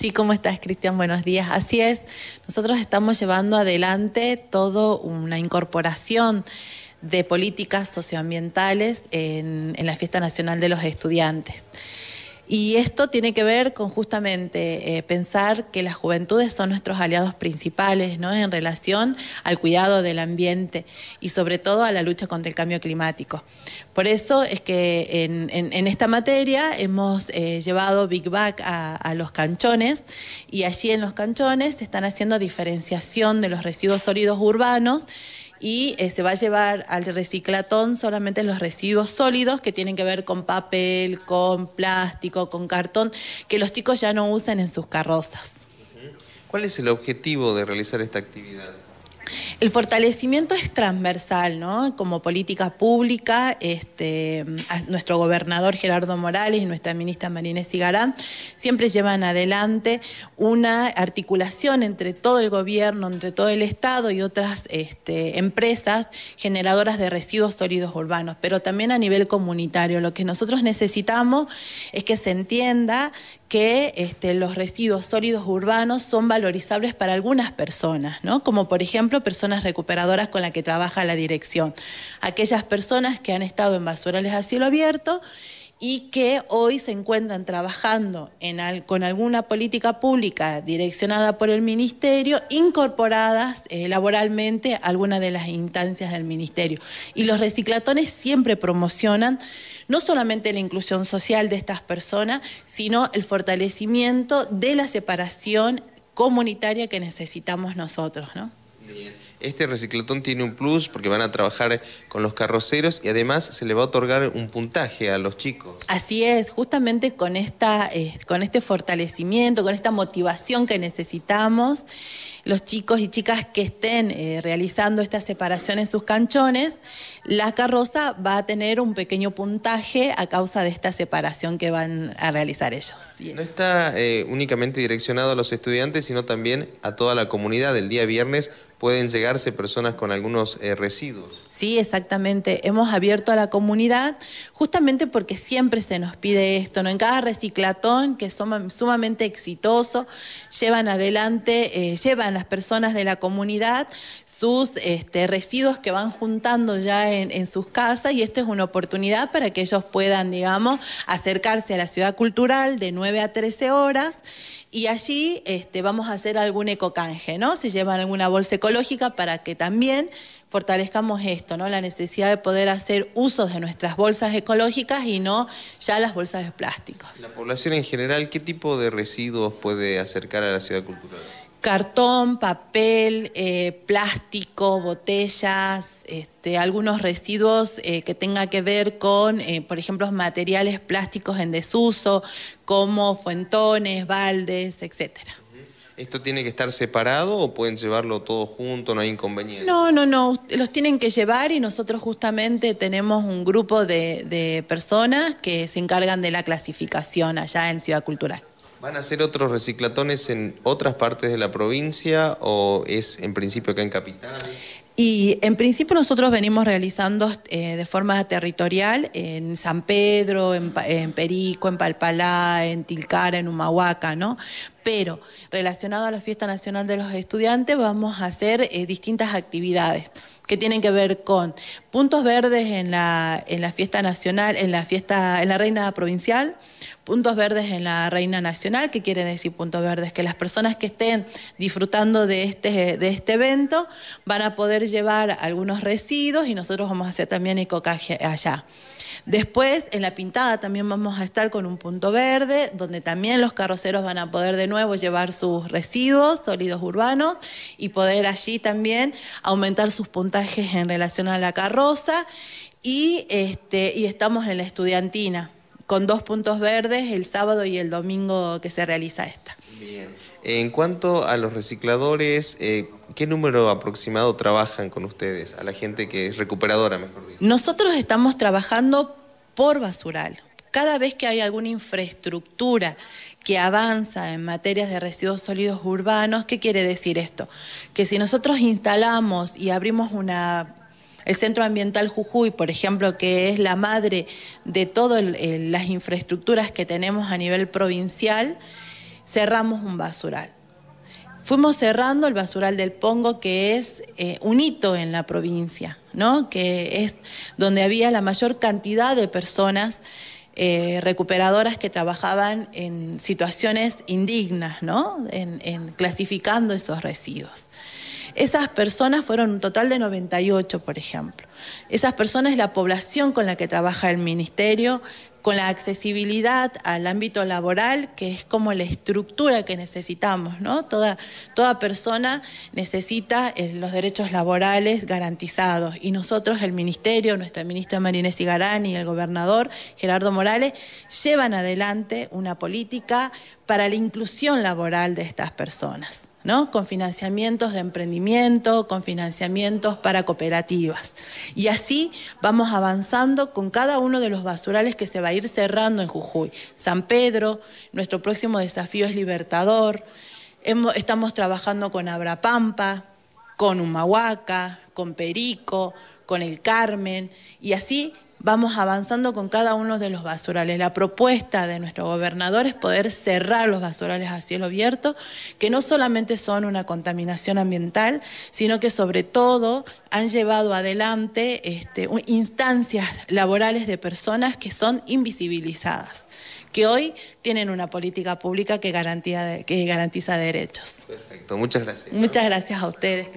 Sí, ¿cómo estás, Cristian? Buenos días. Así es, nosotros estamos llevando adelante toda una incorporación de políticas socioambientales en, la Fiesta Nacional de los Estudiantes. Y esto tiene que ver con justamente eh, pensar que las juventudes son nuestros aliados principales ¿no? en relación al cuidado del ambiente y sobre todo a la lucha contra el cambio climático. Por eso es que en, esta materia hemos eh, llevado Big Back a, a los canchones y allí en los canchones se están haciendo diferenciación de los residuos sólidos urbanos y eh, se va a llevar al reciclatón solamente los residuos sólidos que tienen que ver con papel, con plástico, con cartón, que los chicos ya no usan en sus carrozas. ¿Cuál es el objetivo de realizar esta actividad? El fortalecimiento es transversal, ¿no? Como política pública, este, nuestro gobernador Gerardo Morales y nuestra ministra Marinés Cigarán siempre llevan adelante una articulación entre todo el gobierno, entre todo el Estado y otras este, empresas generadoras de residuos sólidos urbanos, pero también a nivel comunitario. Lo que nosotros necesitamos es que se entienda que este, los residuos sólidos urbanos son valorizables para algunas personas, ¿no? como por ejemplo personas recuperadoras con las que trabaja la dirección, aquellas personas que han estado en basurales a cielo abierto y que hoy se encuentran trabajando con alguna política pública direccionada por el Ministerio, incorporadas eh, laboralmente a alguna de las instancias del Ministerio. Y los reciclatones siempre promocionan no solamente la inclusión social de estas personas, sino el fortalecimiento de la separación comunitaria que necesitamos nosotros. ¿no? Este reciclatón tiene un plus porque van a trabajar con los carroceros y además se le va a otorgar un puntaje a los chicos. Así es, justamente con, esta, eh, con este fortalecimiento, con esta motivación que necesitamos los chicos y chicas que estén eh, realizando esta separación en sus canchones, la carroza va a tener un pequeño puntaje a causa de esta separación que van a realizar ellos. No está eh, únicamente direccionado a los estudiantes, sino también a toda la comunidad. del día viernes pueden llegarse personas con algunos eh, residuos. Sí, exactamente. Hemos abierto a la comunidad justamente porque siempre se nos pide esto, ¿no? En cada reciclatón, que es sumamente exitoso, llevan adelante, eh, llevan las personas de la comunidad sus este, residuos que van juntando ya en, sus casas y esta es una oportunidad para que ellos puedan, digamos, acercarse a la ciudad cultural de 9 a 13 horas y allí este, vamos a hacer algún ecocanje, ¿no? Si llevan alguna bolsa para que también fortalezcamos esto, ¿no? La necesidad de poder hacer usos de nuestras bolsas ecológicas y no ya las bolsas de plásticos. La población en general, ¿qué tipo de residuos puede acercar a la ciudad cultural? cartón, papel, eh, plástico, botellas, este, algunos residuos eh, que tenga que ver con, eh, por ejemplo, materiales plásticos en desuso, como fuentones, baldes, etcétera. ¿Esto tiene que estar separado o pueden llevarlo todo junto? No hay inconveniente. No, no, no. Los tienen que llevar y nosotros justamente tenemos un grupo de, de personas que se encargan de la clasificación allá en Ciudad Cultural. ¿Van a hacer otros reciclatones en otras partes de la provincia o es en principio acá en Capital? Y en principio nosotros venimos realizando eh, de forma territorial en San Pedro, en, Perico, en Palpalá, en Tilcara, en Humahuaca, ¿no? Pero relacionado a la Fiesta Nacional de los Estudiantes vamos a hacer eh, distintas actividades que tienen que ver con puntos verdes en la, en la fiesta nacional, en la fiesta, en la reina provincial, puntos verdes en la Reina Nacional, ¿qué quiere decir puntos verdes, que las personas que estén disfrutando de este, de este evento van a poder llevar algunos residuos y nosotros vamos a hacer también ecocaje allá. Después, en la pintada también vamos a estar con un punto verde, donde también los carroceros van a poder de nuevo llevar sus residuos sólidos urbanos y poder allí también aumentar sus puntajes en relación a la carroza. Y, este, y estamos en la estudiantina con dos puntos verdes el sábado y el domingo que se realiza esta. Bien. En cuanto a los recicladores, eh, ¿qué número aproximado trabajan con ustedes? A la gente que es recuperadora, mejor dicho. Nosotros estamos trabajando por basural. Cada vez que hay alguna infraestructura que avanza en materias de residuos sólidos urbanos, ¿qué quiere decir esto? Que si nosotros instalamos y abrimos una el Centro Ambiental Jujuy, por ejemplo, que es la madre de todas eh, las infraestructuras que tenemos a nivel provincial, cerramos un basural. Fuimos cerrando el basural del Pongo, que es eh, un hito en la provincia, que es donde había la mayor cantidad de personas eh, recuperadoras que trabajaban en situaciones indignas, en clasificando esos residuos. Esas personas fueron un total de 98, por ejemplo. Esas personas es la población con la que trabaja el Ministerio, con la accesibilidad al ámbito laboral, que es como la estructura que necesitamos, ¿no? Toda, toda persona necesita eh, los derechos laborales garantizados y nosotros, el Ministerio, nuestra ministra Marínez Sigarani, y el gobernador Gerardo Morales, llevan adelante una política para la inclusión laboral de estas personas, ¿no? Con financiamientos de emprendimiento, con financiamientos para cooperativas. Y así vamos avanzando con cada uno de los basurales que se va a ir cerrando en Jujuy. San Pedro, nuestro próximo desafío es Libertador. Estamos trabajando con Abrapampa, con Humahuaca, con Perico, con el Carmen, y así vamos avanzando con cada uno de los basurales. La propuesta de nuestro gobernador es poder cerrar los basurales a cielo abierto, que no solamente son una contaminación ambiental, sino que sobre todo han llevado adelante este, instancias laborales de personas que son invisibilizadas, que hoy tienen una política pública que, que garantiza derechos. Perfecto, muchas gracias. Muchas gracias a ustedes.